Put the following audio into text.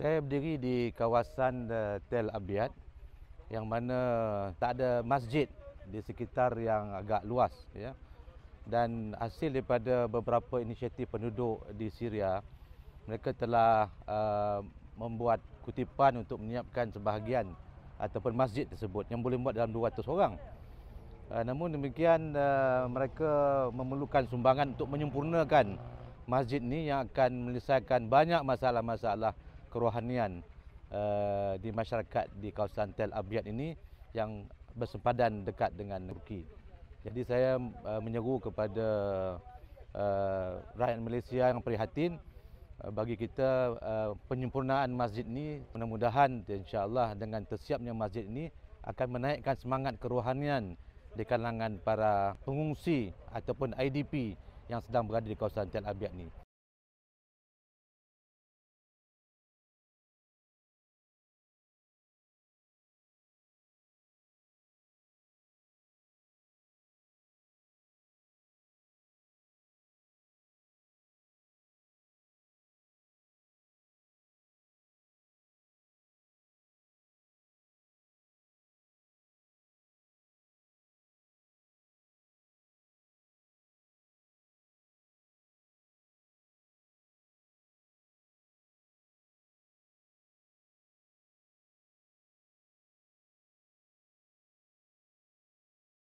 Saya berdiri di kawasan uh, Tel Abiyat yang mana tak ada masjid di sekitar yang agak luas ya. Dan hasil daripada beberapa inisiatif penduduk di Syria, mereka telah uh, membuat kutipan untuk menyiapkan sebahagian ataupun masjid tersebut yang boleh membuat dalam 200 orang. Uh, namun demikian uh, mereka memerlukan sumbangan untuk menyempurnakan masjid ini yang akan menyelesaikan banyak masalah-masalah kerohanian uh, di masyarakat di kawasan Tel Abyad ini yang bersempadan dekat dengan Turki. Jadi saya uh, menyeru kepada uh, rakyat Malaysia yang prihatin uh, bagi kita uh, penyempurnaan masjid ini mudah-mudahan insyaAllah dengan tersiapnya masjid ini akan menaikkan semangat kerohanian di kalangan para pengungsi ataupun IDP yang sedang berada di kawasan Tel Abyad ini.